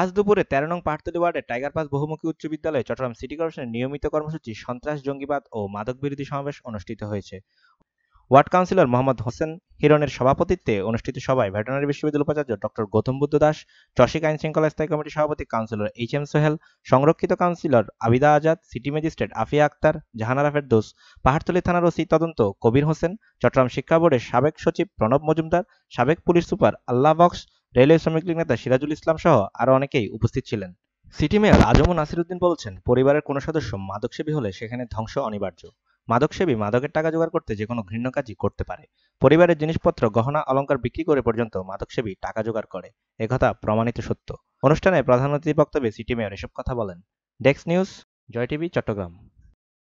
আজ দুপুরে তেরো নং পাটতলি ওয়ার্ডে টাইগার পাস বহুমুখী উচ্চ বিদ্যালয়ে চট্টগ্রাম সিটি কর্পোরেশনের নিয়মিত কর্মসূচি সন্ত্রাস জঙ্গিবাদ ও মাদক বিরোধী সমাবেশ অনুষ্ঠিত হয়েছে ওয়ার্ড কাউন্সিলর মোহাম্মদ হোসেন হিরণের সভাপতিত্বে অনুষ্ঠিত সভায় ভেটেনারি বিশ্ববিদ্যালয় উপাচার্য ডক্টর গৌতম বুদ্ধ দাস চসিক আইন শৃঙ্খলা স্থায়ী কমিটির সভাপতি কাউন্সিলর এইচ এম সোহেল সংরক্ষিত councillor Abida Azad city magistrate Afia Akter Jahanara Ferdous Pahartali থানার ওসি তদন্ত কবির হোসেন চট্টগ্রাম শিক্ষা বোর্ডের সাবেক সচিব প্রণব মজুমদার সাবেক police super Allah Baksh railway শ্রমিক লীগ নেতা সিরাজুল ইসলাম সহ আরও অনেকেই উপস্থিত ছিলেন সিটি মেয়র আজম নাসিরুদ্দিন বলছেন পরিবারের কোনো সদস্য মাদকসেবী হলে সেখানে ধ্বংস অনিবার্য মাদকসেবী মাদকের টাকা জোগাড় করতে যে কোনো ঘৃণ্য কাজই করতে পারে পরিবারের জিনিসপত্র গহনা অলঙ্কার বিক্রি করে পর্যন্ত মাদকসেবী টাকা জোগাড় করে একথা প্রমাণিত সত্য অনুষ্ঠানে প্রধান অতিথি বক্তব্যে সিটি মেয়র এসব কথা বলেন ডেক্স নিউজ জয় টিভি চট্টগ্রাম